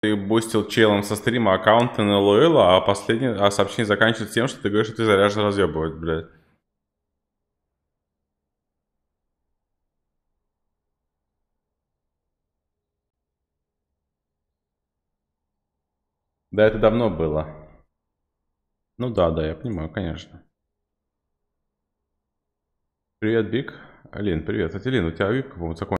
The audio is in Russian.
ты бустил челом со стрима аккаунт НЛО, а последнее а сообщение заканчивается тем, что ты говоришь, что ты заряжен разъебывать, блядь. Да, это давно было. Ну да, да, я понимаю, конечно. Привет, Биг. Алин, привет. Кстати, Лин, у тебя випка, по-моему, закончилась.